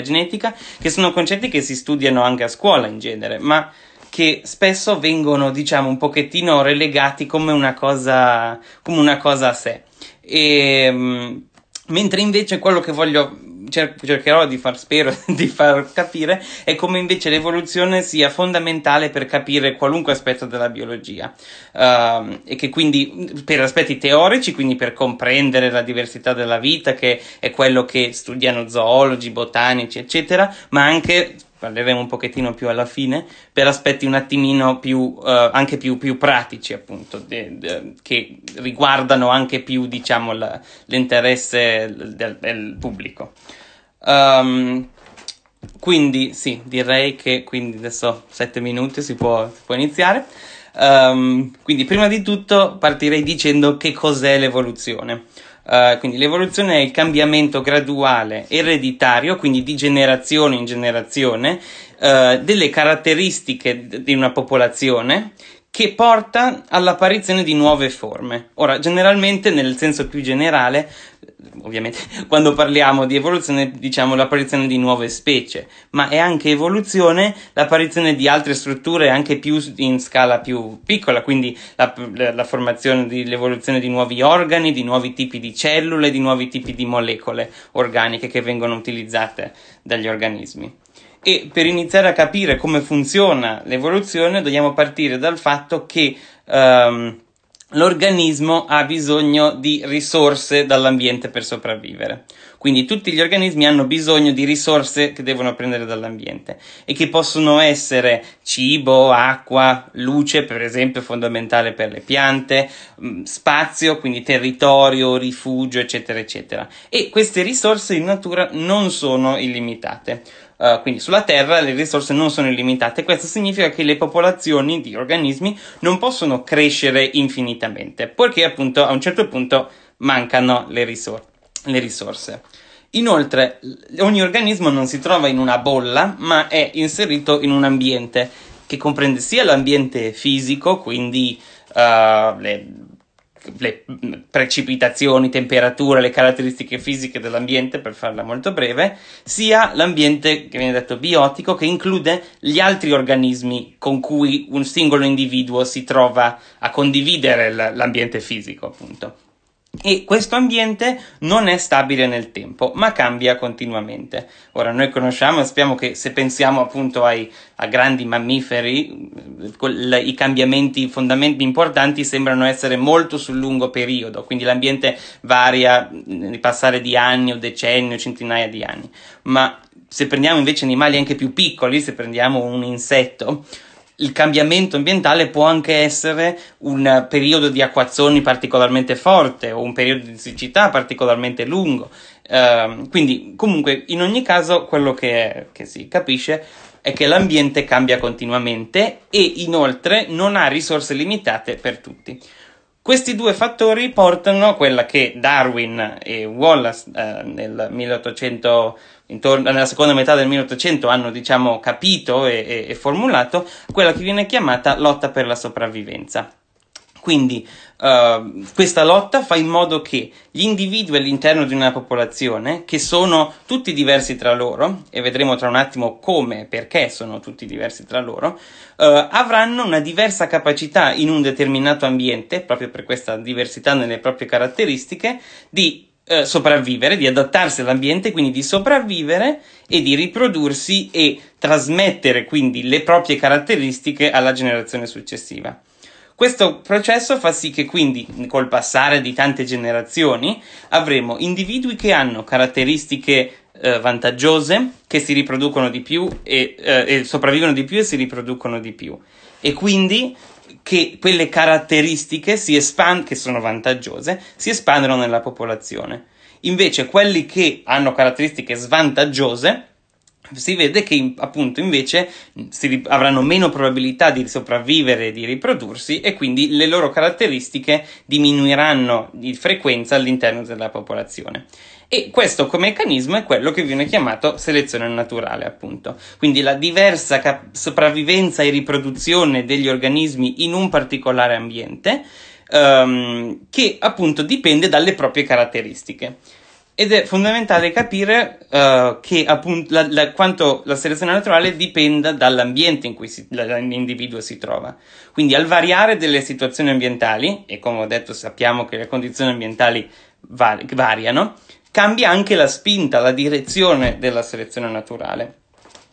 genetica, che sono concetti che si studiano anche a scuola in genere, ma che spesso vengono, diciamo, un pochettino relegati come una cosa, come una cosa a sé. E, ehm, mentre invece quello che voglio cer- cercherò di far spero di far capire è come invece l'evoluzione sia fondamentale per capire qualunque aspetto della biologia uh, e che quindi per aspetti teorici, quindi per comprendere la diversità della vita, che è quello che studiano zoologi, botanici, eccetera, ma anche parleremo un pochettino più alla fine, per aspetti un attimino più, eh, anche più, più, pratici, appunto, de, de, che riguardano anche più, diciamo, la, l'interesse del, del pubblico. Um, quindi sì, direi che quindi adesso 7 minuti si può, si può iniziare. Um, quindi prima di tutto partirei dicendo che cos'è l'evoluzione. Uh, quindi l'evoluzione è il cambiamento graduale ereditario, quindi di generazione in generazione, uh, delle caratteristiche di una popolazione che porta all'apparizione di nuove forme. Ora, generalmente, nel senso più generale, ovviamente quando parliamo di evoluzione diciamo l'apparizione di nuove specie, ma è anche evoluzione l'apparizione di altre strutture anche più in scala più piccola, quindi la, la formazione di, l'evoluzione di nuovi organi, di nuovi tipi di cellule, di nuovi tipi di molecole organiche che vengono utilizzate dagli organismi e per iniziare a capire come funziona l'evoluzione dobbiamo partire dal fatto che um, l'organismo ha bisogno di risorse dall'ambiente per sopravvivere. Quindi tutti gli organismi hanno bisogno di risorse che devono prendere dall'ambiente e che possono essere cibo, acqua, luce, per esempio, fondamentale per le piante, mm, spazio, quindi territorio, rifugio, eccetera, eccetera. E queste risorse in natura non sono illimitate. Uh, quindi sulla Terra le risorse non sono illimitate. Questo significa che le popolazioni di organismi non possono crescere infinitamente, poiché appunto a un certo punto mancano le, risor- le risorse. Inoltre, ogni organismo non si trova in una bolla, ma è inserito in un ambiente che comprende sia l'ambiente fisico, quindi uh, le, le precipitazioni, temperature, le caratteristiche fisiche dell'ambiente, per farla molto breve, sia l'ambiente che viene detto biotico, che include gli altri organismi con cui un singolo individuo si trova a condividere l'ambiente fisico, appunto e questo ambiente non è stabile nel tempo, ma cambia continuamente. Ora noi conosciamo e sappiamo che se pensiamo appunto ai, a grandi mammiferi, i cambiamenti fondamenti importanti sembrano essere molto sul lungo periodo, quindi l'ambiente varia nel passare di anni o decenni o centinaia di anni. Ma se prendiamo invece animali anche più piccoli, se prendiamo un insetto, il cambiamento ambientale può anche essere un periodo di acquazzoni particolarmente forte o un periodo di siccità particolarmente lungo. Uh, quindi, comunque, in ogni caso, quello che, che si capisce è che l'ambiente cambia continuamente e inoltre non ha risorse limitate per tutti. Questi due fattori portano a quella che Darwin e Wallace eh, nel 1800 intorno, nella seconda metà del 1800 hanno diciamo, capito e, e, e formulato, quella che viene chiamata lotta per la sopravvivenza. Quindi uh, questa lotta fa in modo che gli individui all'interno di una popolazione, che sono tutti diversi tra loro, e vedremo tra un attimo come e perché sono tutti diversi tra loro, uh, avranno una diversa capacità in un determinato ambiente, proprio per questa diversità nelle proprie caratteristiche, di eh, sopravvivere, di adattarsi all'ambiente, quindi di sopravvivere e di riprodursi e trasmettere quindi le proprie caratteristiche alla generazione successiva. Questo processo fa sì che quindi col passare di tante generazioni avremo individui che hanno caratteristiche eh, vantaggiose, che si riproducono di più e, eh, e sopravvivono di più e si riproducono di più. E quindi che quelle caratteristiche si espand- che sono vantaggiose si espandono nella popolazione. Invece quelli che hanno caratteristiche svantaggiose si vede che appunto invece si, avranno meno probabilità di sopravvivere e di riprodursi e quindi le loro caratteristiche diminuiranno di frequenza all'interno della popolazione. E questo come meccanismo è quello che viene chiamato selezione naturale, appunto. Quindi la diversa cap- sopravvivenza e riproduzione degli organismi in un particolare ambiente, um, che appunto dipende dalle proprie caratteristiche. Ed è fondamentale capire uh, che appunto la, la, quanto la selezione naturale dipenda dall'ambiente in cui si, l'individuo si trova. Quindi al variare delle situazioni ambientali, e come ho detto sappiamo che le condizioni ambientali var- variano, cambia anche la spinta, la direzione della selezione naturale.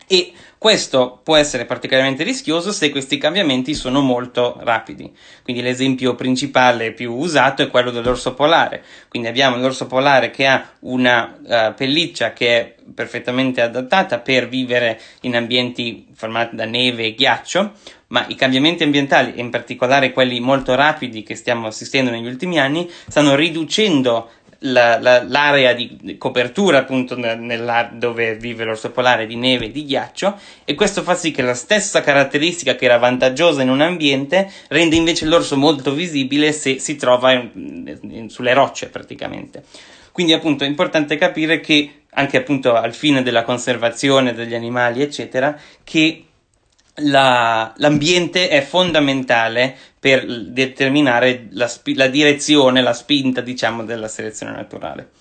E questo può essere particolarmente rischioso se questi cambiamenti sono molto rapidi. Quindi l'esempio principale più usato è quello dell'orso polare. Quindi abbiamo l'orso polare che ha una uh, pelliccia che è perfettamente adattata per vivere in ambienti formati da neve e ghiaccio, ma i cambiamenti ambientali, e in particolare quelli molto rapidi che stiamo assistendo negli ultimi anni, stanno riducendo la, la, l'area di copertura appunto nella, dove vive l'orso polare di neve e di ghiaccio e questo fa sì che la stessa caratteristica che era vantaggiosa in un ambiente rende invece l'orso molto visibile se si trova in, in, sulle rocce praticamente. Quindi appunto è importante capire che anche appunto al fine della conservazione degli animali eccetera che la, l'ambiente è fondamentale per determinare la, la direzione, la spinta, diciamo, della selezione naturale.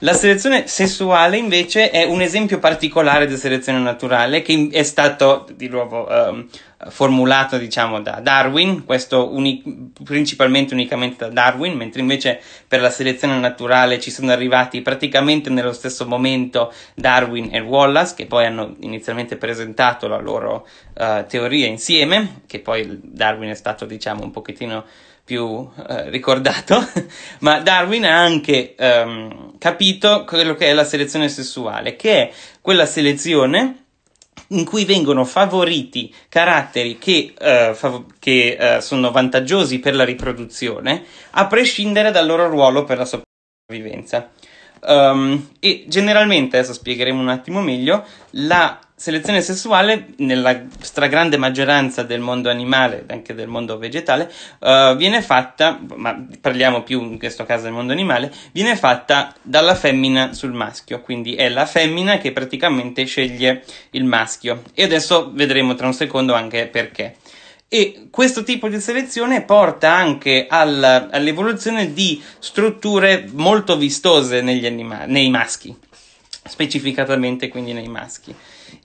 La selezione sessuale invece è un esempio particolare di selezione naturale che è stato di nuovo um, eh, formulato diciamo da Darwin, questo uni- principalmente unicamente da Darwin, mentre invece per la selezione naturale ci sono arrivati praticamente nello stesso momento Darwin e Wallace che poi hanno inizialmente presentato la loro uh, teoria insieme, che poi Darwin è stato diciamo un pochettino più uh, ricordato, ma Darwin ha anche um, capito quello che è la selezione sessuale, che è quella selezione in cui vengono favoriti caratteri che, eh, fav- che eh, sono vantaggiosi per la riproduzione, a prescindere dal loro ruolo per la sopravvivenza. Um, e generalmente, adesso spiegheremo un attimo meglio, la selezione sessuale, nella stragrande maggioranza del mondo animale, anche del mondo vegetale, uh, viene fatta, ma parliamo più in questo caso del mondo animale, viene fatta dalla femmina sul maschio, quindi è la femmina che praticamente sceglie il maschio. E adesso vedremo tra un secondo anche perché. E questo tipo di selezione porta anche alla, all'evoluzione di strutture molto vistose negli anima- nei maschi, specificatamente quindi nei maschi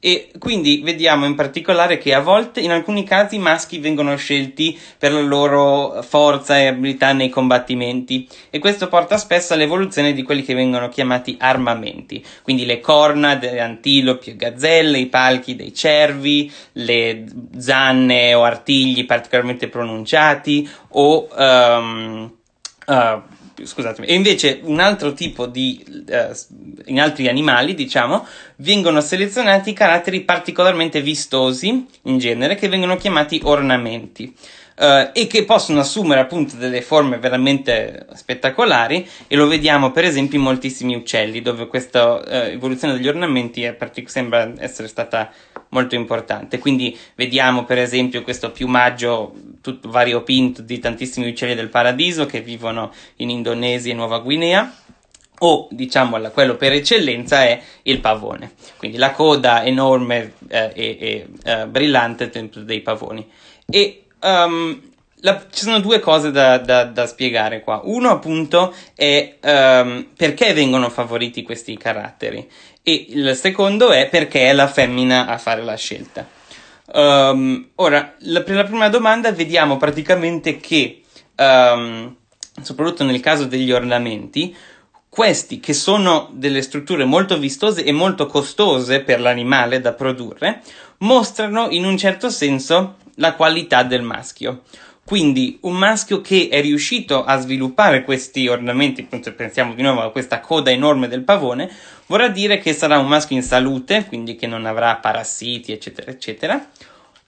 e quindi vediamo in particolare che a volte, in alcuni casi, i maschi vengono scelti per la loro forza e abilità nei combattimenti e questo porta spesso all'evoluzione di quelli che vengono chiamati armamenti, quindi le corna delle antilopi e gazzelle, i palchi dei cervi, le zanne o artigli particolarmente pronunciati o... Um, uh, scusatemi. E invece un altro tipo di, eh, in altri animali, diciamo, vengono selezionati caratteri particolarmente vistosi, in genere, che vengono chiamati ornamenti. Uh, e che possono assumere appunto delle forme veramente spettacolari e lo vediamo per esempio in moltissimi uccelli dove questa uh, evoluzione degli ornamenti partic- sembra essere stata molto importante. Quindi vediamo per esempio questo piumaggio tutto variopinto di tantissimi uccelli del paradiso che vivono in Indonesia e Nuova Guinea o diciamo quello per eccellenza è il pavone, quindi la coda enorme eh, e, e uh, brillante dei pavoni. E um, la, ci sono due cose da, da, da, spiegare qua. Uno appunto è um, perché vengono favoriti questi caratteri e il secondo è perché è la femmina a fare la scelta. Um, ora, la, per la prima domanda vediamo praticamente che, um, soprattutto nel caso degli ornamenti, questi che sono delle strutture molto vistose e molto costose per l'animale da produrre, mostrano in un certo senso la qualità del maschio. Quindi un maschio che è riuscito a sviluppare questi ornamenti, pensiamo di nuovo a questa coda enorme del pavone, vorrà dire che sarà un maschio in salute, quindi che non avrà parassiti, eccetera, eccetera,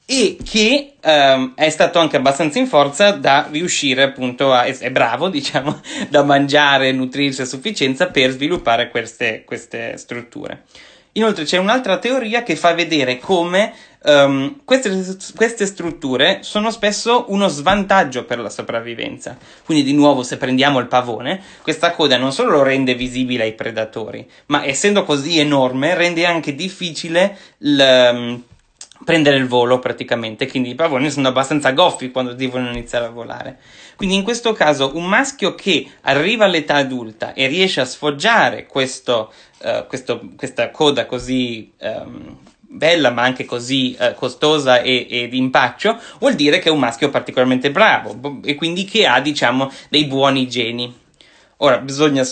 e che ehm, è stato anche abbastanza in forza da riuscire appunto a, è bravo diciamo, da mangiare e nutrirsi a sufficienza per sviluppare queste, queste strutture. Inoltre c'è un'altra teoria che fa vedere come Um, queste, queste, strutture sono spesso uno svantaggio per la sopravvivenza. Quindi, di nuovo, se prendiamo il pavone, questa coda non solo lo rende visibile ai predatori, ma essendo così enorme, rende anche difficile l, ehm, prendere il volo praticamente. Quindi i pavoni sono abbastanza goffi quando devono iniziare a volare. Quindi in questo caso un maschio che arriva all'età adulta e riesce a sfoggiare questo, uh, questo, questa coda così um, bella ma anche così eh, costosa e, e d'impaccio, vuol dire che è un maschio particolarmente bravo e quindi che ha, diciamo, dei buoni geni. Ora, bisogna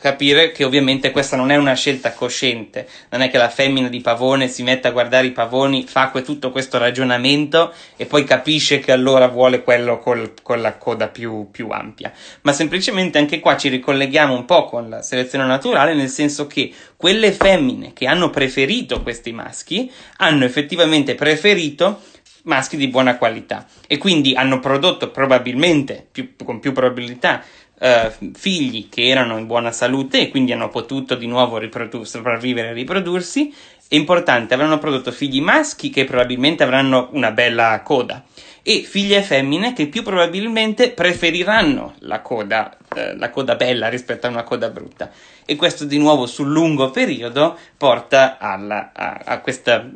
capire che ovviamente questa non è una scelta cosciente, non è che la femmina di Pavone si mette a guardare i pavoni, fa tutto questo ragionamento e poi capisce che allora vuole quello col, con la coda più, più ampia, ma semplicemente anche qua ci ricolleghiamo un po' con la selezione naturale, nel senso che quelle femmine che hanno preferito questi maschi hanno effettivamente preferito maschi di buona qualità e quindi hanno prodotto probabilmente più, con più probabilità eh, figli che erano in buona salute e quindi hanno potuto di nuovo riprodu- sopravvivere e riprodursi. È importante, avranno prodotto figli maschi che probabilmente avranno una bella coda e figlie femmine che più probabilmente preferiranno la coda eh, la coda bella rispetto a una coda brutta e questo di nuovo sul lungo periodo porta alla, a, a, questa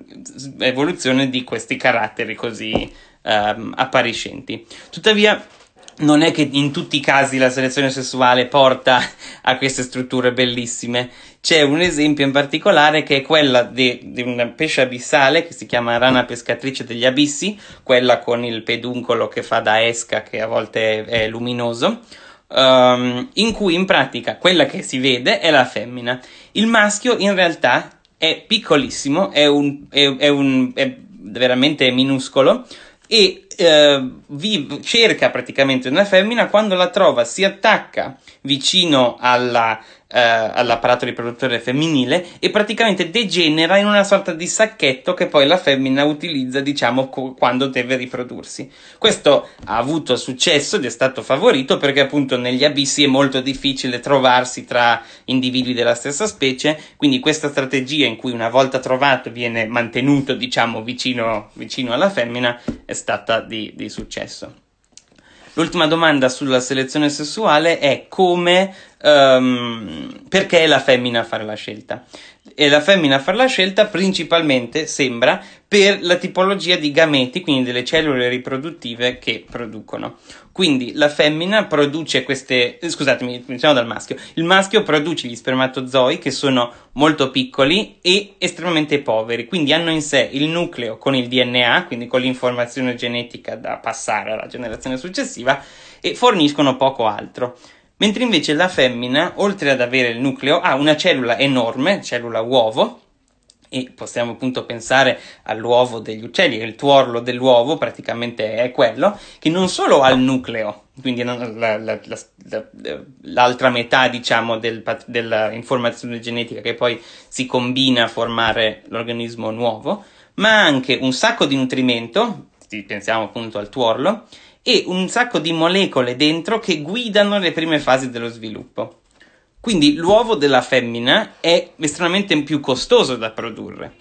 evoluzione di questi caratteri così ehm, appariscenti. Tuttavia non è che in tutti i casi la selezione sessuale porta a queste strutture bellissime. C'è un esempio in particolare che è quella di, di un pesce abissale che si chiama rana pescatrice degli abissi, quella con il peduncolo che fa da esca che a volte è luminoso um, in cui in pratica quella che si vede è la femmina. Il maschio in realtà è piccolissimo, è, un, è, è, un, è veramente minuscolo e... Uh, vi cerca praticamente una femmina, quando la trova si attacca vicino alla, eh, all'apparato riproduttore femminile e praticamente degenera in una sorta di sacchetto che poi la femmina utilizza, diciamo, co- quando deve riprodursi. Questo ha avuto successo ed è stato favorito perché appunto negli abissi è molto difficile trovarsi tra individui della stessa specie, quindi questa strategia in cui una volta trovato viene mantenuto, diciamo, vicino, vicino alla femmina è stata di, di successo sesso. L'ultima domanda sulla selezione sessuale è come Um, perché è la femmina a fare la scelta? È la femmina a fare la scelta principalmente sembra per la tipologia di gameti, quindi delle cellule riproduttive che producono. Quindi la femmina produce queste, eh, scusatemi, iniziamo dal maschio, il maschio produce gli spermatozoi che sono molto piccoli e estremamente poveri, quindi hanno in sé il nucleo con il DNA, quindi con l'informazione genetica da passare alla generazione successiva e forniscono poco altro mentre invece la femmina, oltre ad avere il nucleo, ha una cellula enorme, cellula uovo, e possiamo appunto pensare all'uovo degli uccelli, il tuorlo dell'uovo praticamente è quello, che non solo ha il nucleo, quindi la, la, la, l'altra metà diciamo del, dell'informazione genetica che poi si combina a formare l'organismo nuovo, ma anche un sacco di nutrimento, pensiamo appunto al tuorlo, e un sacco di molecole dentro che guidano le prime fasi dello sviluppo. Quindi l'uovo della femmina è estremamente più costoso da produrre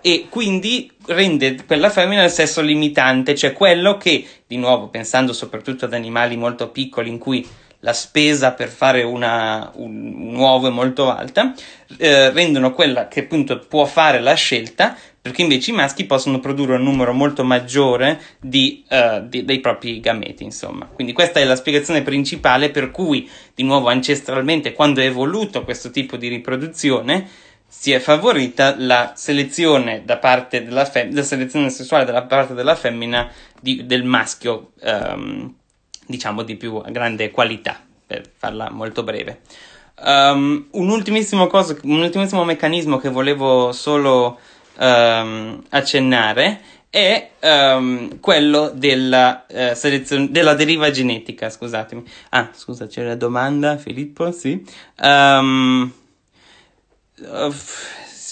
e quindi rende quella femmina il sesso limitante, cioè quello che, di nuovo pensando soprattutto ad animali molto piccoli in cui la spesa per fare una, un, un, uovo è molto alta, eh, rendono quella che appunto può fare la scelta perché invece i maschi possono produrre un numero molto maggiore di, uh, di, dei propri gameti, insomma. Quindi questa è la spiegazione principale per cui, di nuovo, ancestralmente, quando è evoluto questo tipo di riproduzione, si è favorita la selezione, fem- la selezione sessuale da parte della femmina di, del maschio, um, diciamo, di più grande qualità, per farla molto breve. Um, un, ultimissimo cosa, un ultimissimo meccanismo che volevo solo um, accennare è um, quello della, uh, selezion- della deriva genetica, scusatemi. Ah, scusa, c'era una domanda, Filippo, sì. Um,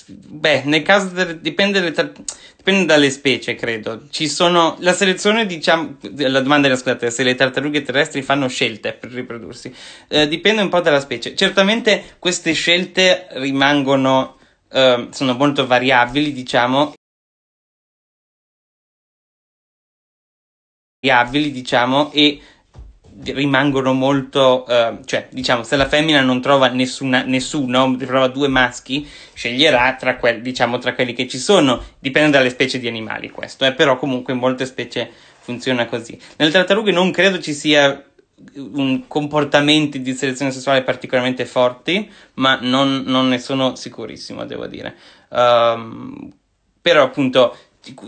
beh, nel caso de- dipende, tra- dipende, dalle specie, credo. Ci sono la selezione, diciamo, la domanda era scusate, se le tartarughe terrestri fanno scelte per riprodursi. Uh, dipende un po' dalla specie. Certamente queste scelte rimangono Ehm, sono molto variabili, diciamo. Variabili, diciamo, e rimangono molto, uh, cioè diciamo se la femmina non trova nessuna, nessuno, trova due maschi, sceglierà tra, que- diciamo, tra quelli che ci sono, dipende dalle specie di animali questo, eh, però comunque in molte specie funziona così. Nelle tartarughe non credo ci sia un comportamenti di selezione sessuale particolarmente forti, ma non, non ne sono sicurissimo, devo dire. Um, però appunto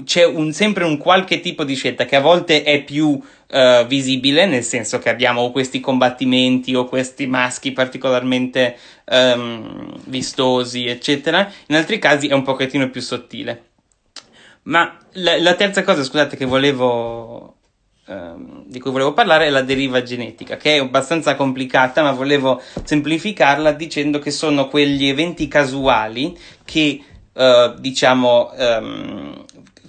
c'è un, sempre un qualche tipo di scelta che a volte è più uh, visibile, nel senso che abbiamo questi combattimenti o questi maschi particolarmente um, vistosi, eccetera. In altri casi è un pochettino più sottile. Ma la, la terza cosa, scusate, che volevo Ehm, di cui volevo parlare è la deriva genetica, che è abbastanza complicata, ma volevo semplificarla dicendo che sono quegli eventi casuali che eh, diciamo ehm,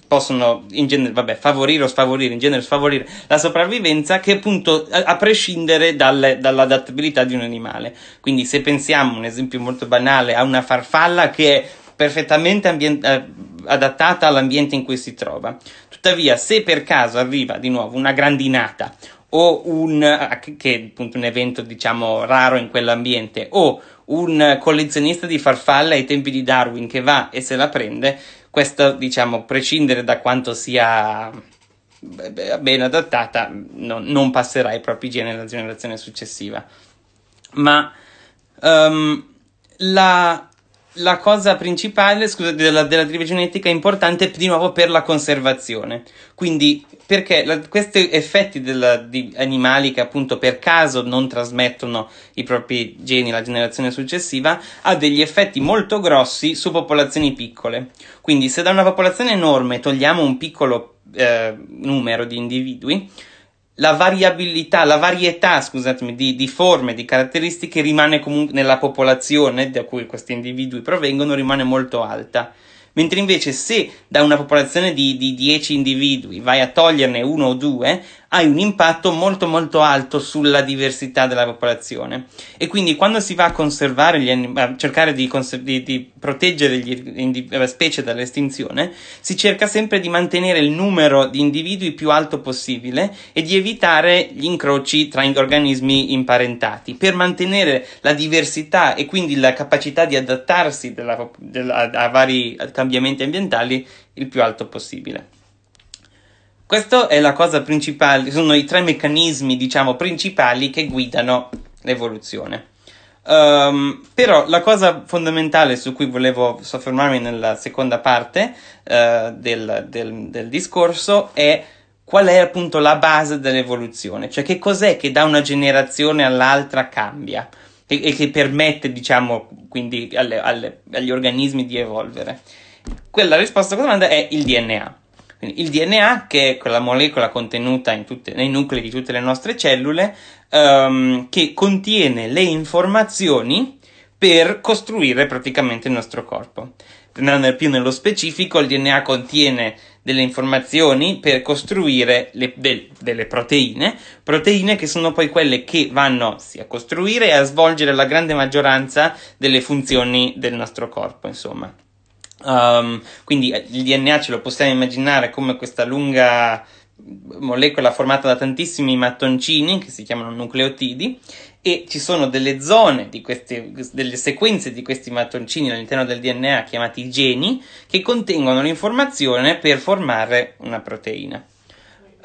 possono in genere, vabbè, favorire o sfavorire, in genere sfavorire la sopravvivenza che appunto a, a prescindere dalle, dall'adattabilità di un animale. Quindi se pensiamo, un esempio molto banale, a una farfalla che è perfettamente ambient- eh, adattata all'ambiente in cui si trova. Tuttavia, se per caso arriva di nuovo una grandinata o un, eh, che è appunto un evento diciamo raro in quell'ambiente, o un collezionista di farfalle ai tempi di Darwin che va e se la prende, questo diciamo prescindere da quanto sia ben adattata, no, non passerà ai propri geni alla generazione successiva. Ma um, la la cosa principale scusa, della, della deriva genetica è importante di nuovo per la conservazione. Quindi, perché la, questi effetti della, di animali che appunto per caso non trasmettono i propri geni alla generazione successiva ha degli effetti molto grossi su popolazioni piccole. Quindi, se da una popolazione enorme togliamo un piccolo eh, numero di individui, la variabilità, la varietà, scusatemi, di, di, forme, di caratteristiche rimane comunque nella popolazione da cui questi individui provengono, rimane molto alta. Mentre invece se da una popolazione di, di 10 individui vai a toglierne uno o due, hai un impatto molto molto alto sulla diversità della popolazione e quindi quando si va a conservare gli animali, a cercare di, cons- di, di proteggere gli, la eh, specie dall'estinzione, si cerca sempre di mantenere il numero di individui più alto possibile e di evitare gli incroci tra organismi imparentati per mantenere la diversità e quindi la capacità di adattarsi della, della, a vari cambiamenti ambientali il più alto possibile. Questa è la cosa principale, sono i tre meccanismi, diciamo, principali che guidano l'evoluzione. Um, però la cosa fondamentale su cui volevo soffermarmi nella seconda parte uh, del, del, del discorso è qual è appunto la base dell'evoluzione, cioè che cos'è che da una generazione all'altra cambia e, e che permette, diciamo, quindi alle, alle, agli organismi di evolvere. Quella risposta alla domanda è il DNA. Quindi il DNA, che è quella molecola contenuta tutte, nei nuclei di tutte le nostre cellule, um, che contiene le informazioni per costruire praticamente il nostro corpo. Nel, più nello specifico, il DNA contiene delle informazioni per costruire le, de, delle proteine, proteine che sono poi quelle che vanno sia a costruire e a svolgere la grande maggioranza delle funzioni del nostro corpo, insomma. Um, quindi eh, il DNA ce lo possiamo immaginare come questa lunga molecola formata da tantissimi mattoncini che si chiamano nucleotidi e ci sono delle zone di queste delle sequenze di questi mattoncini all'interno del DNA chiamati geni che contengono l'informazione per formare una proteina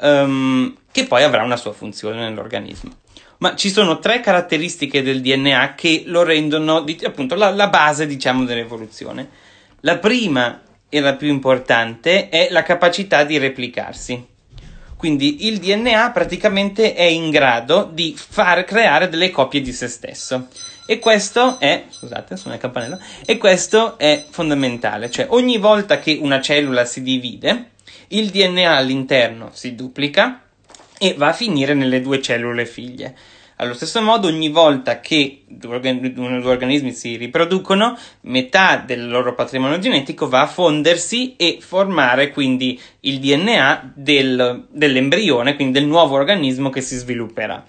um, che poi avrà una sua funzione nell'organismo ma ci sono tre caratteristiche del DNA che lo rendono appunto la, la base diciamo dell'evoluzione la prima e la più importante è la capacità di replicarsi. Quindi il DNA praticamente è in grado di far creare delle copie di se stesso. E questo è, scusate, sono la campanella, e questo è fondamentale, cioè ogni volta che una cellula si divide, il DNA all'interno si duplica e va a finire nelle due cellule figlie. Allo stesso modo, ogni volta che due, organismi si riproducono, metà del loro patrimonio genetico va a fondersi e formare quindi il DNA del, dell'embrione, quindi del nuovo organismo che si svilupperà.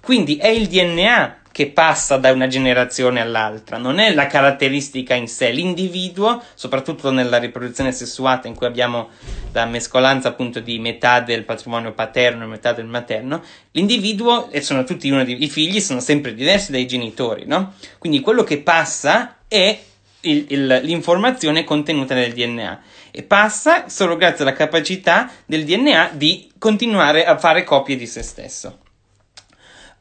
Quindi è il DNA che passa da una generazione all'altra, non è la caratteristica in sé, l'individuo, soprattutto nella riproduzione sessuata in cui abbiamo la mescolanza appunto di metà del patrimonio paterno e metà del materno, l'individuo, e sono tutti uno di, i figli, sono sempre diversi dai genitori, no? Quindi quello che passa è il, il, l'informazione contenuta nel DNA e passa solo grazie alla capacità del DNA di continuare a fare copie di se stesso.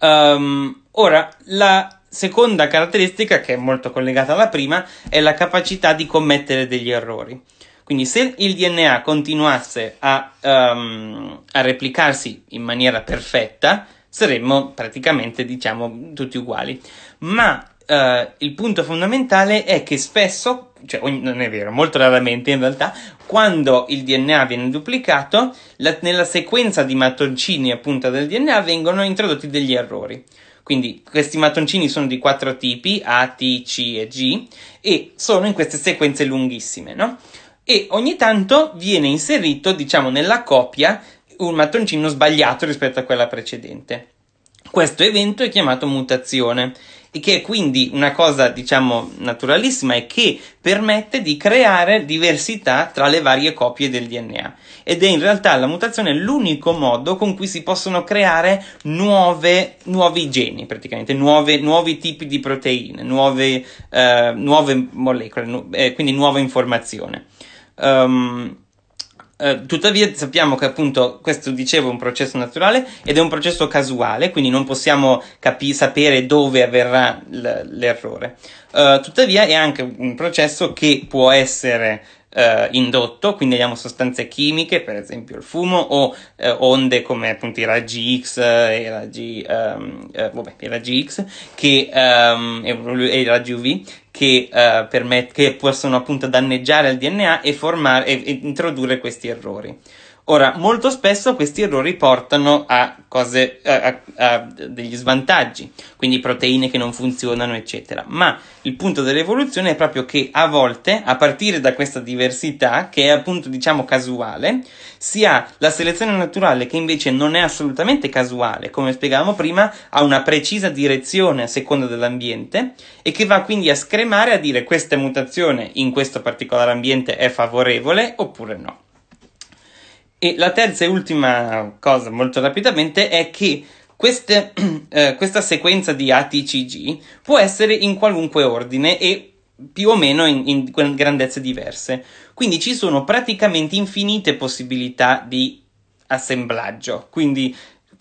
Um, ora, la seconda caratteristica, che è molto collegata alla prima, è la capacità di commettere degli errori. Quindi se il DNA continuasse a, um, a replicarsi in maniera perfetta, saremmo praticamente, diciamo, tutti uguali. Ma uh, il punto fondamentale è che spesso, cioè non è vero, molto raramente in realtà, quando il DNA viene duplicato, la, nella sequenza di mattoncini appunto del DNA vengono introdotti degli errori. Quindi questi mattoncini sono di quattro tipi, A, T, C e G, e sono in queste sequenze lunghissime, no? E ogni tanto viene inserito, diciamo, nella copia un mattoncino sbagliato rispetto a quella precedente. Questo evento è chiamato mutazione e che è quindi una cosa diciamo naturalissima e che permette di creare diversità tra le varie copie del DNA ed è in realtà la mutazione l'unico modo con cui si possono creare nuove, nuovi geni praticamente, nuove, nuovi tipi di proteine, nuove, eh, nuove molecole, nu- eh, quindi nuova informazione. Um, eh, tuttavia sappiamo che appunto questo dicevo è un processo naturale ed è un processo casuale, quindi non possiamo capi- sapere dove avverrà l- l'errore. Eh, tuttavia è anche un processo che può essere eh, indotto, quindi abbiamo sostanze chimiche, per esempio il fumo, o eh, onde come appunto i raggi X e i raggi, um, eh, vabbè, i raggi X che, um, e i raggi UV che, uh, permet- che possono appunto danneggiare il DNA e, formare, e, e introdurre questi errori. Ora, molto spesso questi errori portano a, cose, a, a, a, degli svantaggi, quindi proteine che non funzionano, eccetera. Ma il punto dell'evoluzione è proprio che a volte, a partire da questa diversità, che è appunto diciamo casuale, si ha la selezione naturale che invece non è assolutamente casuale, come spiegavamo prima, ha una precisa direzione a seconda dell'ambiente e che va quindi a scremare a dire questa mutazione in questo particolare ambiente è favorevole oppure no. E la terza e ultima cosa, molto rapidamente, è che queste, eh, questa sequenza di ATCG può essere in qualunque ordine e più o meno in, in grandezze diverse. Quindi ci sono praticamente infinite possibilità di assemblaggio. Quindi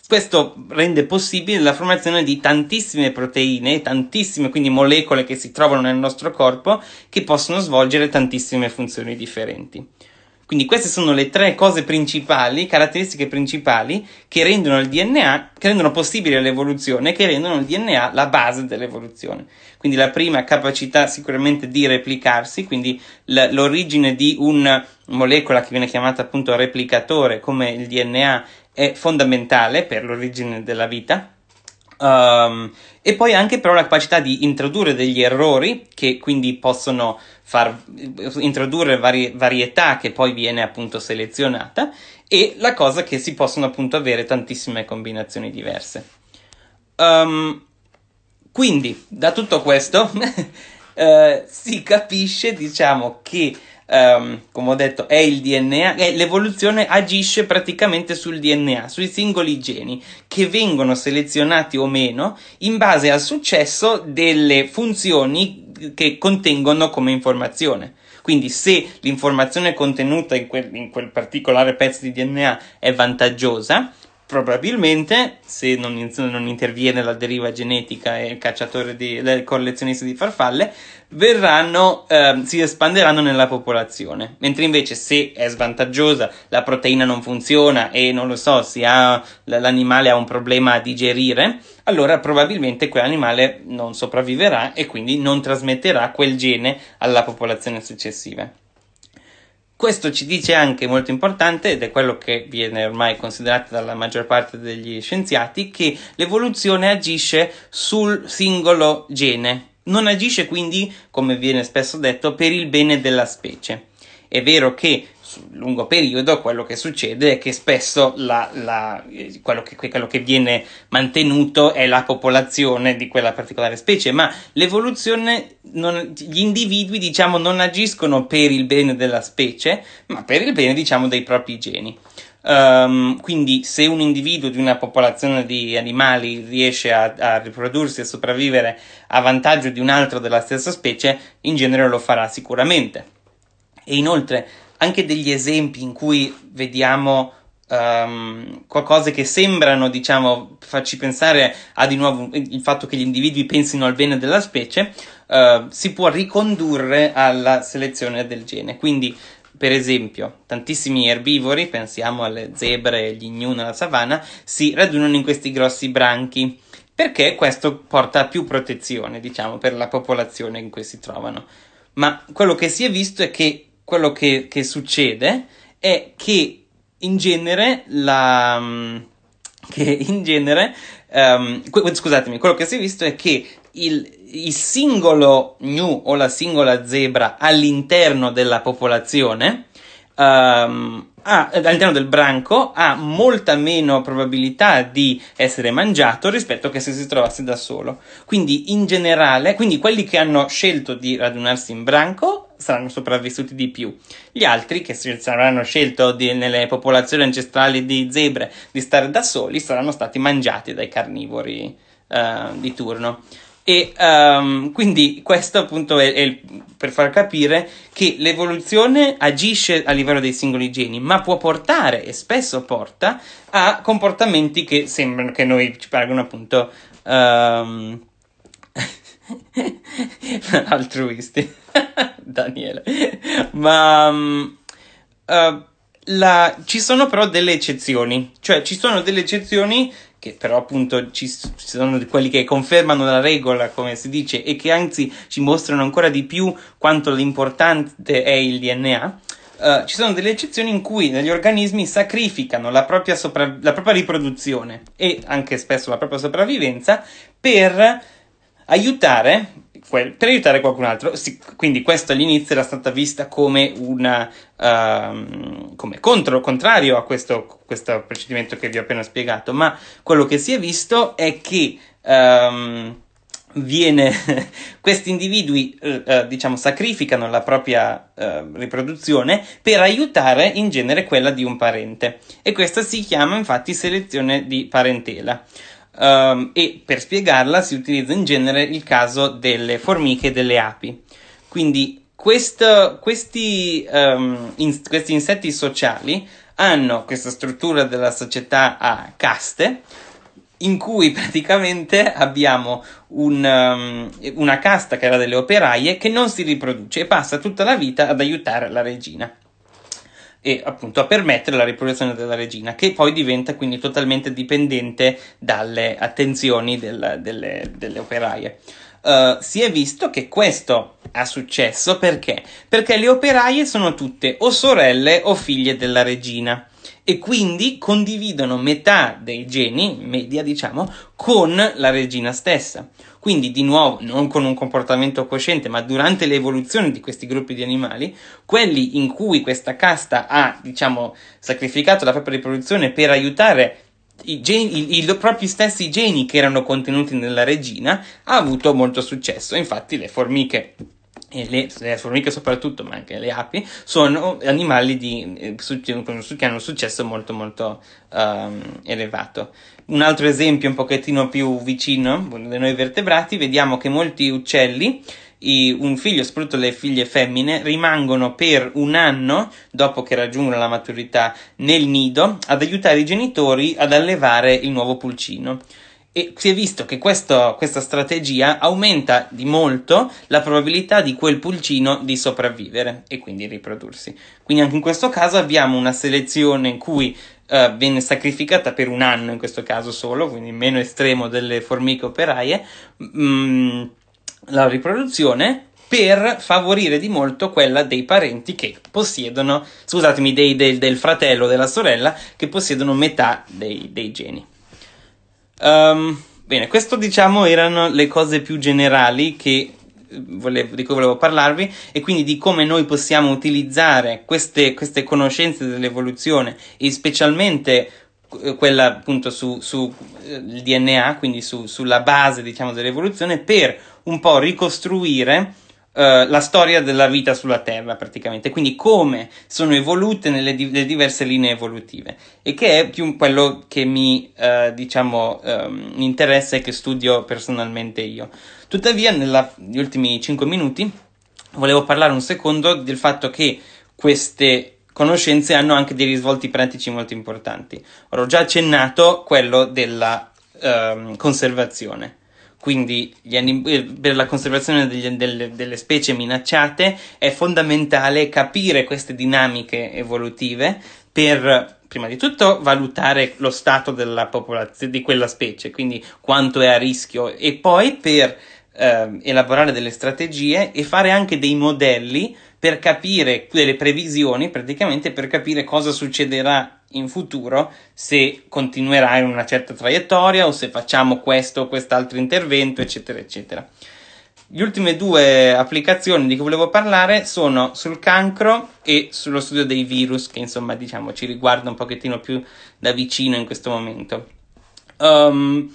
questo rende possibile la formazione di tantissime proteine, tantissime quindi molecole che si trovano nel nostro corpo che possono svolgere tantissime funzioni differenti. Quindi queste sono le tre cose principali, caratteristiche principali che rendono il DNA, che rendono possibile l'evoluzione, che rendono il DNA la base dell'evoluzione. Quindi la prima capacità sicuramente di replicarsi, quindi l'origine di una molecola che viene chiamata appunto replicatore come il DNA è fondamentale per l'origine della vita. Um, e poi anche però la capacità di introdurre degli errori che quindi possono far introdurre vari, varietà che poi viene appunto selezionata e la cosa che si possono appunto avere tantissime combinazioni diverse. Um, quindi da tutto questo uh, si capisce diciamo che um, come ho detto, è il DNA, e l'evoluzione agisce praticamente sul DNA, sui singoli geni che vengono selezionati o meno in base al successo delle funzioni che contengono come informazione. Quindi se l'informazione contenuta in quel, in quel particolare pezzo di DNA è vantaggiosa, probabilmente, se non, non, interviene la deriva genetica e il cacciatore di, il collezionista di farfalle, verranno, eh, si espanderanno nella popolazione. Mentre invece, se è svantaggiosa, la proteina non funziona e non lo so, ha, l'animale ha un problema a digerire, allora probabilmente quell'animale non sopravviverà e quindi non trasmetterà quel gene alla popolazione successiva. Questo ci dice anche molto importante, ed è quello che viene ormai considerato dalla maggior parte degli scienziati, che l'evoluzione agisce sul singolo gene, non agisce quindi, come viene spesso detto, per il bene della specie. È vero che sul lungo periodo quello che succede è che spesso la, la, quello, che, quello, che, viene mantenuto è la popolazione di quella particolare specie, ma l'evoluzione, non, gli individui diciamo non agiscono per il bene della specie, ma per il bene diciamo dei propri geni. Um, quindi se un individuo di una popolazione di animali riesce a, a riprodursi e sopravvivere a vantaggio di un altro della stessa specie, in genere lo farà sicuramente. E inoltre anche degli esempi in cui vediamo um, ehm, cose che sembrano, diciamo, farci pensare a di nuovo il fatto che gli individui pensino al bene della specie, uh, si può ricondurre alla selezione del gene. Quindi, per esempio, tantissimi erbivori, pensiamo alle zebre e agli gnu nella savana, si radunano in questi grossi branchi perché questo porta a più protezione, diciamo, per la popolazione in cui si trovano. Ma quello che si è visto è che quello che, che succede è che in genere la mm, che in genere, um, scusatemi, quello che si è visto è che il, il, singolo gnu o la singola zebra all'interno della popolazione um, ha, all'interno del branco ha molta meno probabilità di essere mangiato rispetto che se si trovasse da solo. Quindi, in generale, quindi quelli che hanno scelto di radunarsi in branco saranno sopravvissuti di più. Gli altri che saranno scelto di, nelle popolazioni ancestrali di zebre di stare da soli saranno stati mangiati dai carnivori eh, di turno. E um, quindi questo appunto è, è, per far capire che l'evoluzione agisce a livello dei singoli geni, ma può portare e spesso porta a comportamenti che sembrano che noi ci pargono appunto um, altruisti. Daniele, ma um, uh, la, ci sono però delle eccezioni, cioè ci sono delle eccezioni che però appunto ci, sono quelli che confermano la regola, come si dice, e che anzi ci mostrano ancora di più quanto l'importante è il DNA. Uh, eh, ci sono delle eccezioni in cui gli organismi sacrificano la propria, sopra- la propria riproduzione e anche spesso la propria sopravvivenza per aiutare per aiutare qualcun altro. Sì, quindi questo all'inizio era stata vista come una uh, come contro, contrario a questo, questo, procedimento che vi ho appena spiegato, ma quello che si è visto è che um, viene, questi individui uh, diciamo sacrificano la propria uh, riproduzione per aiutare in genere quella di un parente e questa si chiama infatti selezione di parentela um, e per spiegarla si utilizza in genere il caso delle formiche e delle api. Quindi questo, questi, um, ehm, in, questi insetti sociali hanno questa struttura della società a caste in cui praticamente abbiamo un, um, una casta che era delle operaie che non si riproduce e passa tutta la vita ad aiutare la regina e appunto a permettere la riproduzione della regina, che poi diventa quindi totalmente dipendente dalle attenzioni del, delle, delle operaie. Uh, si è visto che questo ha successo perché? Perché le operaie sono tutte o sorelle o figlie della regina e quindi condividono metà dei geni, media diciamo, con la regina stessa. Quindi, di nuovo, non con un comportamento cosciente, ma durante l'evoluzione di questi gruppi di animali, quelli in cui questa casta ha, diciamo, sacrificato la propria riproduzione per aiutare i, geni, i, i, propri stessi geni che erano contenuti nella regina, ha avuto molto successo. Infatti, le formiche. Le, le, formiche soprattutto, ma anche le api, sono animali di, eh, che hanno un successo molto molto um, elevato un altro esempio un pochettino più vicino da noi vertebrati, vediamo che molti uccelli, i, un figlio, soprattutto le figlie femmine, rimangono per un anno, dopo che raggiungono la maturità, nel nido ad aiutare i genitori ad allevare il nuovo pulcino. E si è visto che questo, questa strategia aumenta di molto la probabilità di quel pulcino di sopravvivere e quindi riprodursi. Quindi anche in questo caso abbiamo una selezione in cui uh, eh, venne sacrificata per un anno in questo caso solo, quindi meno estremo delle formiche operaie, mh, mm, la riproduzione per favorire di molto quella dei parenti che possiedono, scusatemi, dei, dei, del fratello, o della sorella, che possiedono metà dei, dei geni. Um, bene, questo diciamo erano le cose più generali che volevo, di cui volevo parlarvi e quindi di come noi possiamo utilizzare queste, queste conoscenze dell'evoluzione e specialmente eh, quella appunto sul su, eh, DNA, quindi su, sulla base diciamo dell'evoluzione, per un po' ricostruire eh, la storia della vita sulla Terra praticamente, quindi come sono evolute nelle di- diverse linee evolutive e che è più quello che mi uh, diciamo um, interessa e che studio personalmente io. Tuttavia negli ultimi 5 minuti volevo parlare un secondo del fatto che queste conoscenze hanno anche dei risvolti pratici molto importanti. Ora ho già accennato quello della um, conservazione quindi anim- eh, per la conservazione degli, delle, delle, specie minacciate è fondamentale capire queste dinamiche evolutive per prima di tutto valutare lo stato della popolazione di quella specie, quindi quanto è a rischio e poi per eh, elaborare delle strategie e fare anche dei modelli per capire delle previsioni praticamente per capire cosa succederà in futuro se continuerà in una certa traiettoria o se facciamo questo o quest'altro intervento, eccetera, eccetera. Le ultime due applicazioni di cui volevo parlare sono sul cancro e sullo studio dei virus, che insomma diciamo ci riguarda un pochettino più da vicino in questo momento. Um,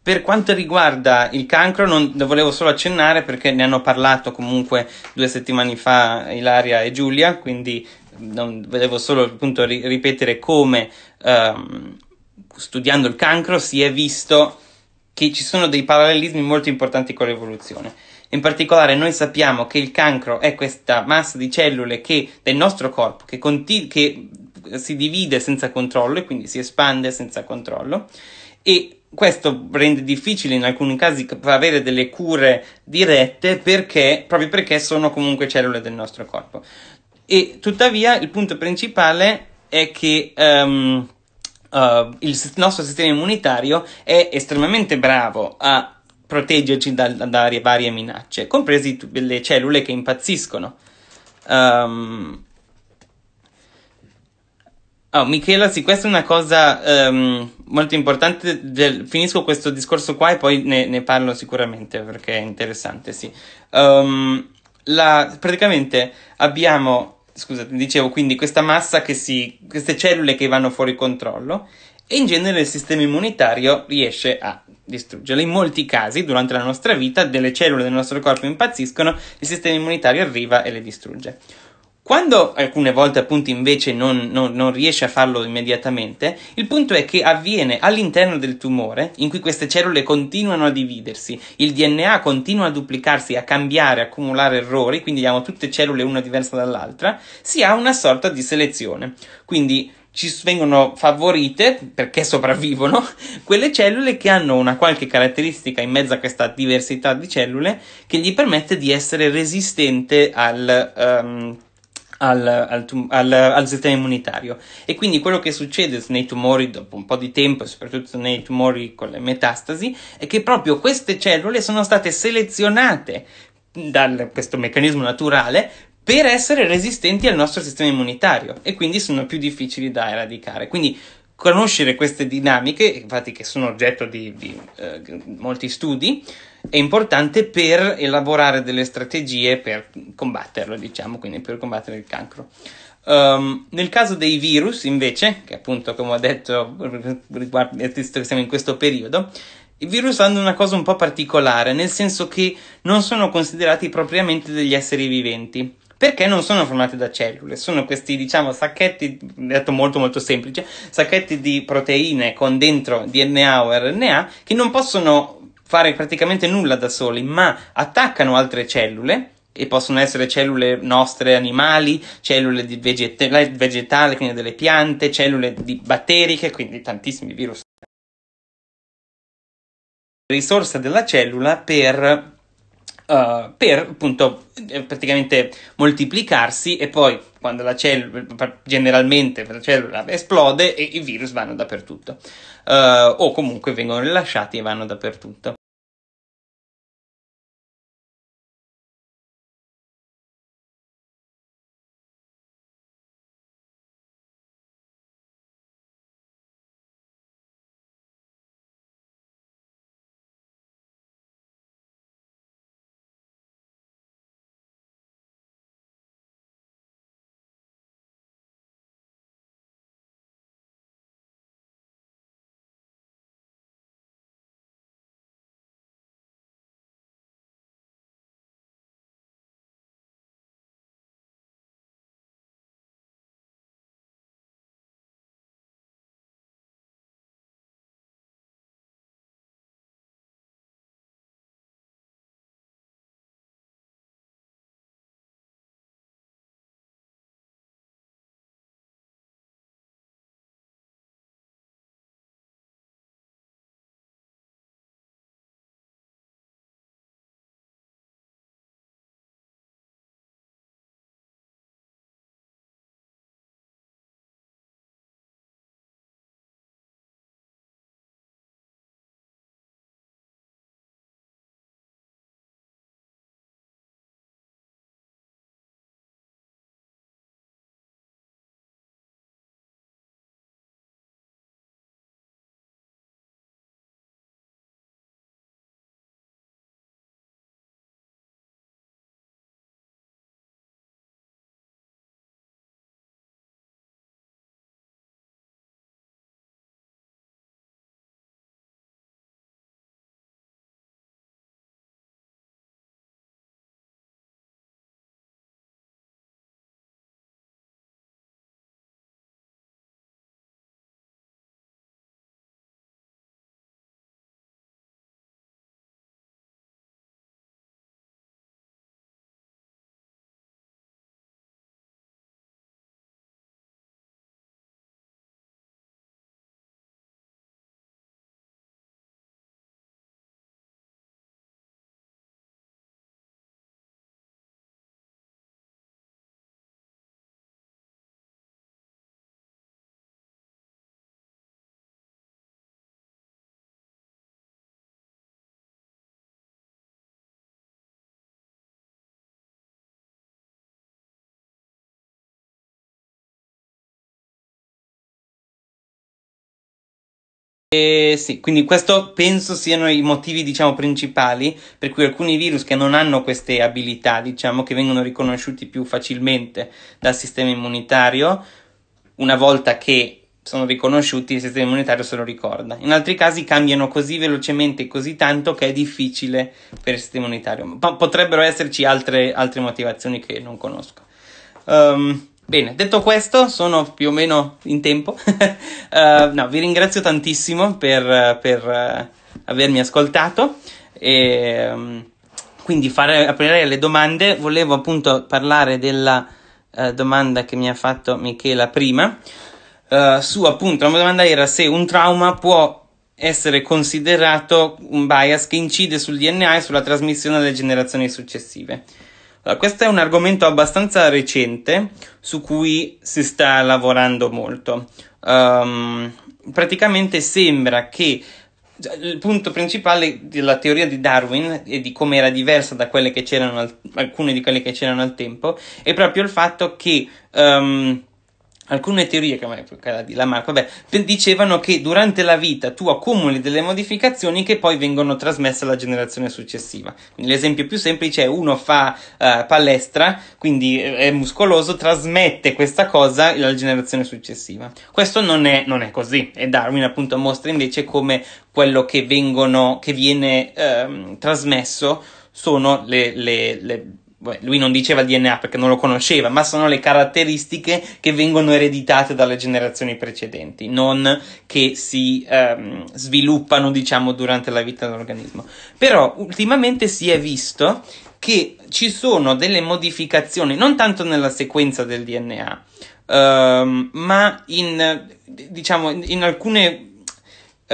per quanto riguarda il cancro, non lo volevo solo accennare perché ne hanno parlato comunque due settimane fa Ilaria e Giulia, quindi non, volevo solo appunto ri- ripetere come ehm, studiando il cancro si è visto che ci sono dei parallelismi molto importanti con l'evoluzione. In particolare noi sappiamo che il cancro è questa massa di cellule che, del nostro corpo che, conti- che si divide senza controllo e quindi si espande senza controllo e questo rende difficile in alcuni casi avere delle cure dirette perché, proprio perché sono comunque cellule del nostro corpo. E tuttavia il punto principale è che um, uh, il nostro sistema immunitario è estremamente bravo a proteggerci da, da varie minacce, compresi le cellule che impazziscono. Um, Oh, Michela, sì, questa è una cosa um, molto importante. Del, finisco questo discorso qua e poi ne, ne parlo sicuramente perché è interessante, sì. Um, la, praticamente abbiamo scusate, dicevo quindi questa massa che si, queste cellule che vanno fuori controllo e in genere il sistema immunitario riesce a distruggerle. In molti casi, durante la nostra vita, delle cellule del nostro corpo impazziscono, il sistema immunitario arriva e le distrugge. Quando alcune volte appunto invece non, non, non, riesce a farlo immediatamente, il punto è che avviene all'interno del tumore, in cui queste cellule continuano a dividersi, il DNA continua a duplicarsi, a cambiare, a accumulare errori, quindi abbiamo tutte cellule una diversa dall'altra, si ha una sorta di selezione. Quindi ci vengono favorite, perché sopravvivono, quelle cellule che hanno una qualche caratteristica in mezzo a questa diversità di cellule che gli permette di essere resistente al... Um, al, al, tum- al, al, sistema immunitario. E quindi quello che succede nei tumori dopo un po' di tempo, soprattutto nei tumori con le metastasi, è che proprio queste cellule sono state selezionate da questo meccanismo naturale per essere resistenti al nostro sistema immunitario e quindi sono più difficili da eradicare. Quindi conoscere queste dinamiche, infatti che sono oggetto di, di eh, molti studi, è importante per elaborare delle strategie per combatterlo, diciamo, quindi per combattere il cancro. Um, nel caso dei virus, invece, che appunto, come ho detto, riguarda, visto che siamo in questo periodo, i virus hanno una cosa un po' particolare, nel senso che non sono considerati propriamente degli esseri viventi perché non sono formati da cellule, sono questi, diciamo, sacchetti, detto molto molto semplice, sacchetti di proteine con dentro DNA o RNA che non possono fare praticamente nulla da soli, ma attaccano altre cellule e possono essere cellule nostre animali, cellule veget- eh, vegetali, quindi delle piante, cellule batteriche, quindi tantissimi virus. Risorsa della cellula per Uh, per appunto eh, praticamente moltiplicarsi e poi quando la cellula generalmente la cellula esplode e i virus vanno dappertutto uh, o comunque vengono rilasciati e vanno dappertutto. E sì, quindi questo penso siano i motivi, diciamo, principali per cui alcuni virus che non hanno queste abilità, diciamo, che vengono riconosciuti più facilmente dal sistema immunitario, una volta che sono riconosciuti, il sistema immunitario se lo ricorda. In altri casi cambiano così velocemente e così tanto che è difficile per il sistema immunitario. potrebbero esserci altre, altre motivazioni che non conosco. Um, Bene, detto questo, sono più o meno in tempo. uh, no, vi ringrazio tantissimo per, per uh, avermi ascoltato. E, um, quindi fare, aprirei le domande. Volevo appunto parlare della uh, domanda che mi ha fatto Michela prima. su appunto, la mia domanda era se un trauma può essere considerato un bias che incide sul DNA e sulla trasmissione alle generazioni successive. Allora, questo è un argomento abbastanza recente su cui si sta lavorando molto. Um, praticamente sembra che cioè, il punto principale della teoria di Darwin e di come era diversa da quelle che c'erano al, alcune di quelle che c'erano al tempo è proprio il fatto che um, alcune teorie, come quella di Lamarck, vabbè, dicevano che durante la vita tu accumuli delle modificazioni che poi vengono trasmesse alla generazione successiva. Quindi l'esempio più semplice è uno fa uh, palestra, quindi eh, è muscoloso, trasmette questa cosa alla generazione successiva. Questo non è, non è così e Darwin appunto mostra invece come quello che, vengono, che viene uh, trasmesso sono le, le, le lui non diceva il DNA perché non lo conosceva, ma sono le caratteristiche che vengono ereditate dalle generazioni precedenti, non che si ehm, sviluppano, diciamo, durante la vita dell'organismo. Però ultimamente si è visto che ci sono delle modificazioni, non tanto nella sequenza del DNA, ehm, ma in, diciamo, in alcune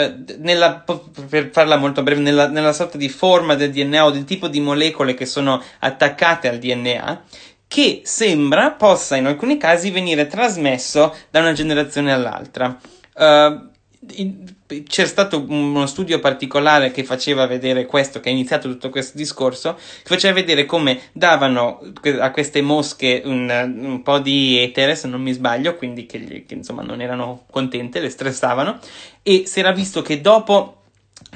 eh, nella, per farla molto breve, nella, nella sorta di forma del DNA o del tipo di molecole che sono attaccate al DNA, che sembra possa in alcuni casi venire trasmesso da una generazione all'altra. Uh, c'è stato uno studio particolare che faceva vedere questo, che ha iniziato tutto questo discorso, che faceva vedere come davano a queste mosche un, un po' di etere, se non mi sbaglio, quindi che, che insomma non erano contente, le stressavano, e si era visto che dopo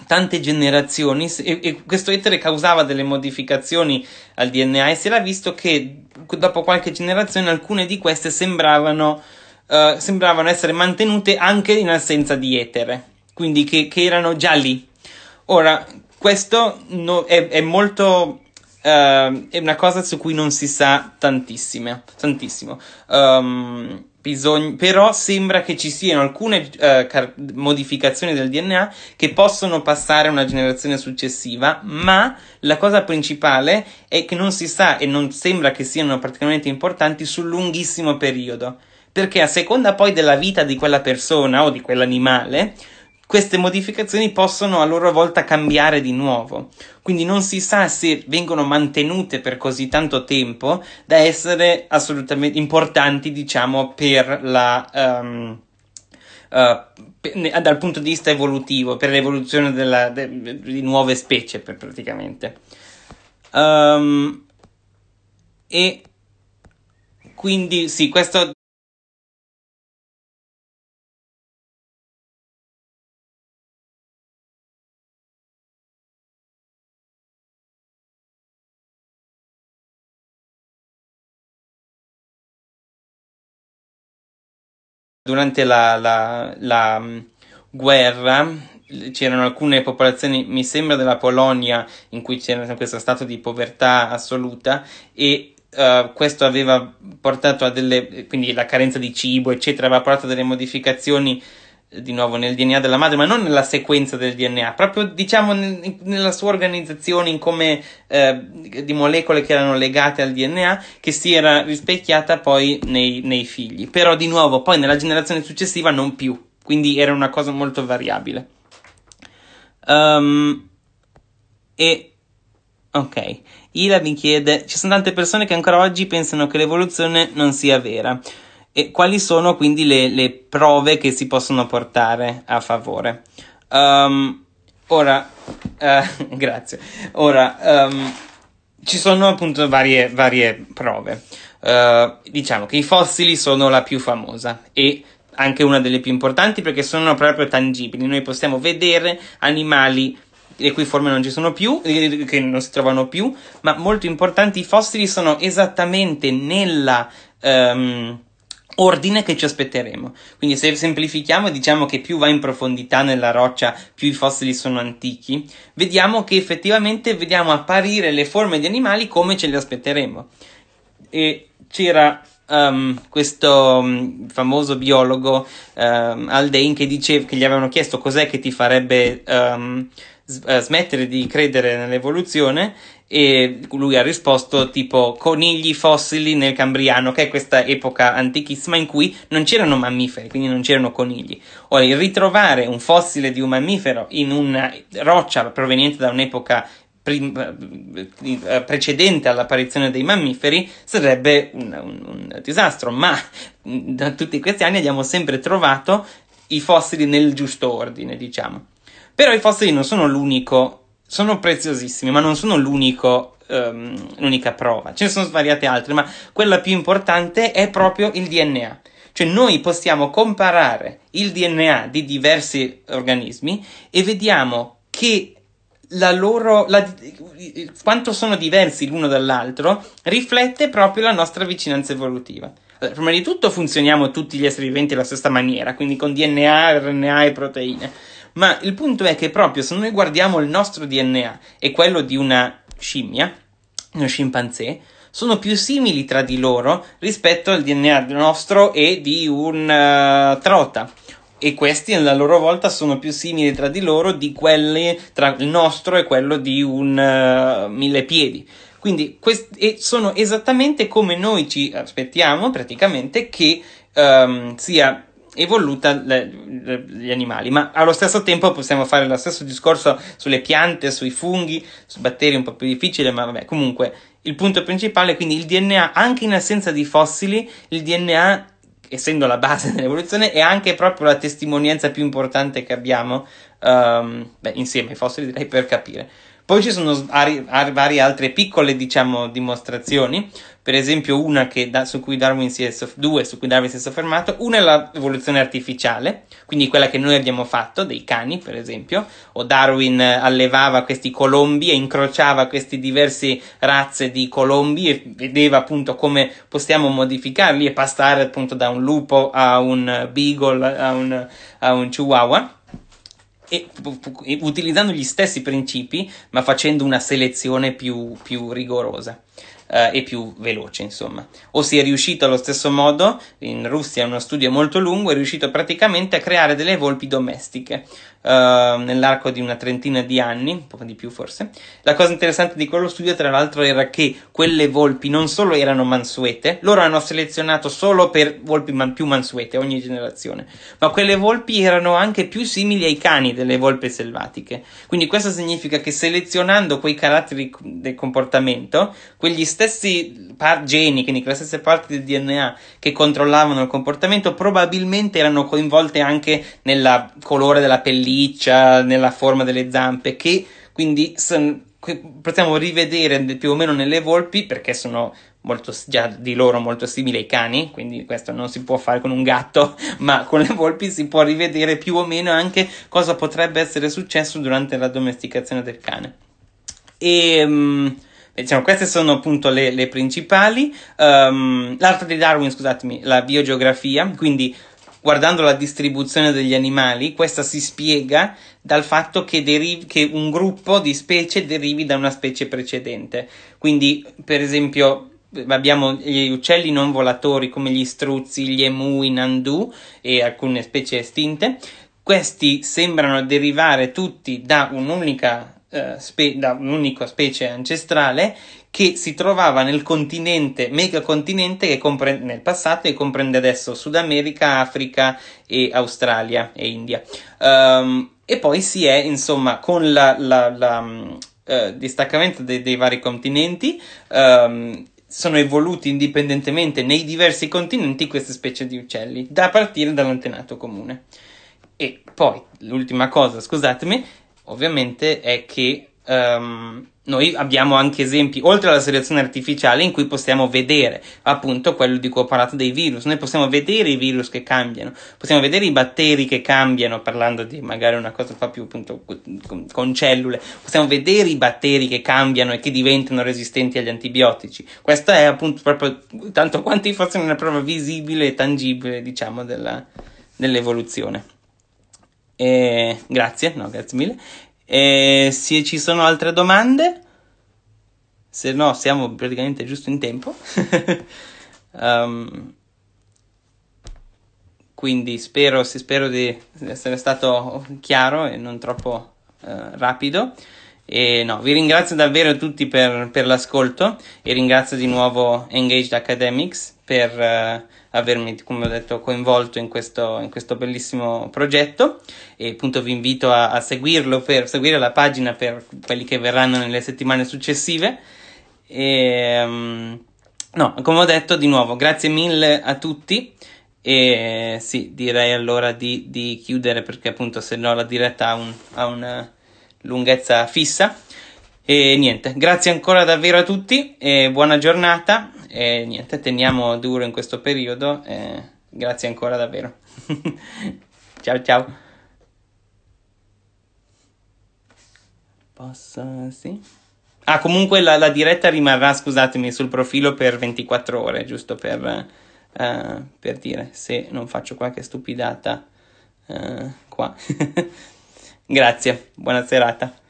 tante generazioni e, e, questo etere causava delle modificazioni al DNA e si era visto che dopo qualche generazione alcune di queste sembravano, uh, sembravano essere mantenute anche in assenza di etere quindi che, che erano già lì. Ora, questo no, è, è, molto... Uh, è una cosa su cui non si sa tantissimo. tantissimo. Um, ehm, Bisogna, però sembra che ci siano alcune uh, car- modificazioni del DNA che possono passare a una generazione successiva, ma la cosa principale è che non si sa e non sembra che siano particolarmente importanti sul lunghissimo periodo, perché a seconda poi della vita di quella persona o di quell'animale, queste modificazioni possono a loro volta cambiare di nuovo, quindi non si sa se vengono mantenute per così tanto tempo da essere assolutamente importanti, diciamo, per la. Um, ehm, uh, eh, per, dal punto di vista evolutivo, per l'evoluzione della, de, di nuove specie, per, praticamente. Um, e quindi sì, questo durante la, la, la mm, guerra c'erano alcune popolazioni, mi sembra della Polonia, in cui c'era questo stato di povertà assoluta e uh, questo aveva portato a delle, quindi la carenza di cibo, eccetera, aveva portato a delle modificazioni di nuovo nel DNA della madre, ma non nella sequenza del DNA, proprio diciamo nel, nella sua organizzazione, in come eh, di molecole che erano legate al DNA, che si era rispecchiata poi nei, nei figli. Però di nuovo, poi nella generazione successiva non più, quindi era una cosa molto variabile. Um, e ok, Ila mi chiede: ci sono tante persone che ancora oggi pensano che l'evoluzione non sia vera. E quali sono quindi le, le prove che si possono portare a favore? Um, ora, uh, grazie. Ora, um, ci sono appunto varie, varie prove. Uh, diciamo che i fossili sono la più famosa e anche una delle più importanti perché sono proprio tangibili. Noi possiamo vedere animali le cui forme non ci sono più, eh, che non si trovano più, ma molto importanti i fossili sono esattamente nella, um, ordine che ci aspetteremo. Quindi se semplifichiamo e diciamo che più va in profondità nella roccia, più i fossili sono antichi, vediamo che effettivamente vediamo apparire le forme di animali come ce le aspetteremo. E c'era um, questo um, famoso biologo um, ehm, Aldein che diceva che gli avevano chiesto cos'è che ti farebbe ehm, eh, smettere di credere nell'evoluzione e lui ha risposto tipo conigli fossili nel Cambriano, che è questa epoca antichissima in cui non c'erano mammiferi, quindi non c'erano conigli. Ora, il ritrovare un fossile di un mammifero in una roccia proveniente da un'epoca eh, precedente all'apparizione dei mammiferi sarebbe un, un, un, disastro, ma mm, da tutti questi anni abbiamo sempre trovato i fossili nel giusto ordine, diciamo. Però i fossili non sono l'unico sono preziosissimi, ma non sono l'unico, um, l'unica prova. Ce ne sono svariate altre, ma quella più importante è proprio il DNA. Cioè noi possiamo comparare il DNA di diversi organismi e vediamo che la loro, la, quanto sono diversi l'uno dall'altro riflette proprio la nostra vicinanza evolutiva. Allora, prima di tutto funzioniamo tutti gli esseri viventi alla stessa maniera, quindi con DNA, RNA e proteine. Ma il punto è che proprio se noi guardiamo il nostro DNA e quello di una scimmia, uno scimpanzé, sono più simili tra di loro rispetto al DNA nostro e di un uh, trota. E questi, alla loro volta, sono più simili tra di loro di quelli tra il nostro e quello di un uh, eh, millepiedi. Quindi quest- sono esattamente come noi ci aspettiamo praticamente che um, sia evoluta le, le, gli animali, ma allo stesso tempo possiamo fare lo stesso discorso sulle piante, sui funghi, su batteri un po' più difficile, ma vabbè, comunque il punto principale è quindi il DNA, anche in assenza di fossili, il DNA, essendo la base dell'evoluzione, è anche proprio la testimonianza più importante che abbiamo, um, beh, insieme ai fossili direi, per capire. Poi ci sono varie altre piccole, diciamo, dimostrazioni, per esempio una da, su cui Darwin si è soff- due su cui Darwin si è soffermato, una è l'evoluzione artificiale, quindi quella che noi abbiamo fatto, dei cani per esempio, o Darwin eh, allevava questi colombi e incrociava queste diverse razze di colombi e vedeva appunto come possiamo modificarli e passare appunto da un lupo a un eh, beagle a un, a un chihuahua e, utilizzando gli stessi principi ma facendo una selezione più, più rigorosa eh, e più veloce, insomma. O si è riuscito allo stesso modo, in Russia uno studio molto lungo, è riuscito praticamente a creare delle volpi domestiche. Uh, nell'arco di una trentina di anni, un po' di più forse. La cosa interessante di quello studio, tra l'altro, era che quelle volpi non solo erano mansuete, loro hanno selezionato solo per volpi man- più mansuete ogni generazione, ma quelle volpi erano anche più simili ai cani delle volpi selvatiche. Quindi questo significa che selezionando quei caratteri del comportamento, quegli stessi par- geni, quindi quelle stesse parti del DNA che controllavano il comportamento, probabilmente erano coinvolte anche nel colore della pellina riccia, nella forma delle zampe, che quindi son, possiamo rivedere più o meno nelle volpi perché sono molto, già di loro molto simili ai cani, quindi questo non si può fare con un gatto, ma con le volpi si può rivedere più o meno anche cosa potrebbe essere successo durante la domesticazione del cane. E... Um, Diciamo, queste sono appunto le, le principali. Um, l'arte di Darwin, scusatemi, la biogeografia, quindi guardando la distribuzione degli animali, questa si spiega dal fatto che, deriv- che un gruppo di specie derivi da una specie precedente. Quindi, per esempio, abbiamo gli uccelli non volatori come gli struzzi, gli emu, i nandu e alcune specie estinte. Questi sembrano derivare tutti da un'unica, eh, spe- da un'unica specie ancestrale che si trovava nel continente, megacontinente che compre- nel passato e comprende adesso Sud America, Africa e Australia e India. Um, e poi si è, insomma, con il uh, mm, eh, distaccamento de- dei vari continenti, um, sono evoluti indipendentemente nei diversi continenti queste specie di uccelli, da partire dall'antenato comune. E poi, l'ultima cosa, scusatemi, ovviamente è che um, noi abbiamo anche esempi, oltre alla selezione artificiale, in cui possiamo vedere appunto quello di cui ho parlato dei virus. Noi possiamo vedere i virus che cambiano, possiamo vedere i batteri che cambiano, parlando di magari una cosa fa più appunto con, con cellule, possiamo vedere i batteri che cambiano e che diventano resistenti agli antibiotici. Questa è appunto proprio tanto quanto fosse una prova visibile e tangibile, diciamo, della, dell'evoluzione. E... Eh, grazie, no, grazie mille. E se ci sono altre domande, se no siamo praticamente giusto in tempo. um, quindi spero, spero, di essere stato chiaro e non troppo uh, rapido. E no, vi ringrazio davvero tutti per, per l'ascolto e ringrazio di nuovo Engaged Academics per eh, avermi, come ho detto, coinvolto in questo, in questo bellissimo progetto e appunto vi invito a, a, seguirlo, per seguire la pagina per quelli che verranno nelle settimane successive. E, um, no, come ho detto di nuovo, grazie mille a tutti e sì, direi allora di, di chiudere perché appunto se no la diretta ha, un, ha una eh, lunghezza fissa. E niente, grazie ancora davvero a tutti e buona giornata e niente, teniamo duro in questo periodo. E grazie ancora davvero. ciao ciao. Posso? Sì. Ah, comunque la, la, diretta rimarrà, scusatemi, sul profilo per 24 ore, giusto per, uh, per dire se non faccio qualche stupidata uh, qua. Grazie, buona serata.